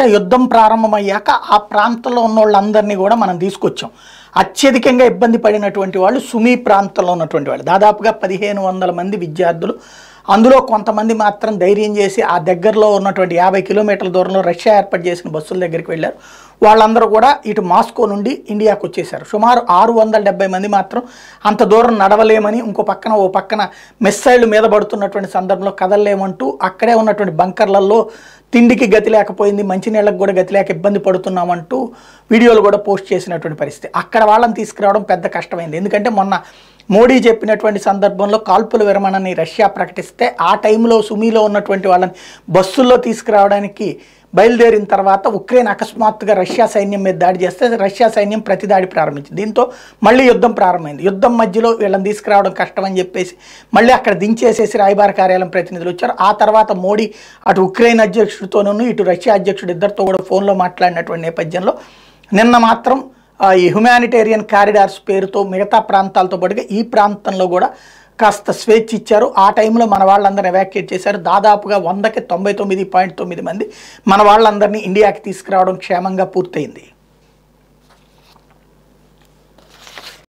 Russia యుద్ధం ప్రారంభమయ్యాక ఆ ప్రాంతంలో ఉన్న వాళ్ళందరినీ కూడా మనం తీసుకొచ్చాం అత్యధికంగా ఇబ్బంది పడినటువంటి వాళ్ళు సుమీ ప్రాంతంలో ఉన్నటువంటి వాళ్ళు దాదాపుగా పదిహేను వందల మంది విద్యార్థులు అందులో కొంతమంది మాత్రం ధైర్యం చేసి ఆ దగ్గరలో ఉన్నటువంటి యాభై కిలోమీటర్ల దూరంలో రష్యా ఏర్పాటు చేసిన బస్సుల దగ్గరికి వెళ్ళారు వాళ్ళందరూ కూడా ఇటు మాస్కో నుండి ఇండియాకు వచ్చేసారు సుమారు ఆరు వందల డెబ్బై మంది మాత్రం అంత దూరం నడవలేమని ఇంకో పక్కన ఓ పక్కన మిస్సైల్ మీద పడుతున్నటువంటి సందర్భంలో కదలలేమంటూ అక్కడే ఉన్నటువంటి బంకర్లలో తిండికి గతి లేకపోయింది మంచినీళ్ళకి కూడా గతి లేక ఇబ్బంది పడుతున్నామంటూ వీడియోలు కూడా పోస్ట్ చేసినటువంటి పరిస్థితి అక్కడ వాళ్ళని తీసుకురావడం పెద్ద కష్టమైంది ఎందుకంటే మొన్న మోడీ చెప్పినటువంటి సందర్భంలో కాల్పుల విరమణని రష్యా ప్రకటిస్తే ఆ టైంలో సుమీలో ఉన్నటువంటి వాళ్ళని బస్సుల్లో తీసుకురావడానికి బయలుదేరిన తర్వాత ఉక్రెయిన్ అకస్మాత్తుగా రష్యా సైన్యం మీద దాడి చేస్తే రష్యా సైన్యం ప్రతిదాడి ప్రారంభించింది దీంతో మళ్ళీ యుద్ధం ప్రారంభమైంది యుద్ధం మధ్యలో వీళ్ళని తీసుకురావడం కష్టం అని చెప్పేసి మళ్ళీ అక్కడ దించేసేసి రాయబార కార్యాలయం ప్రతినిధులు వచ్చారు ఆ తర్వాత మోడీ అటు ఉక్రెయిన్ అధ్యక్షుడితోనూ ఇటు రష్యా అధ్యక్షుడు ఇద్దరితో కూడా ఫోన్లో మాట్లాడినటువంటి నేపథ్యంలో నిన్న మాత్రం ఈ హ్యుమానిటేరియన్ కారిడార్స్ పేరుతో మిగతా ప్రాంతాలతో పాటుగా ఈ ప్రాంతంలో కూడా కాస్త స్వేచ్ఛ ఇచ్చారు ఆ టైంలో మన వాళ్ళందరినీ ఎవాక్యుయేట్ చేశారు దాదాపుగా వందకి తొంభై తొమ్మిది పాయింట్ తొమ్మిది మంది మన వాళ్ళందరినీ ఇండియాకి తీసుకురావడం క్షేమంగా పూర్తయింది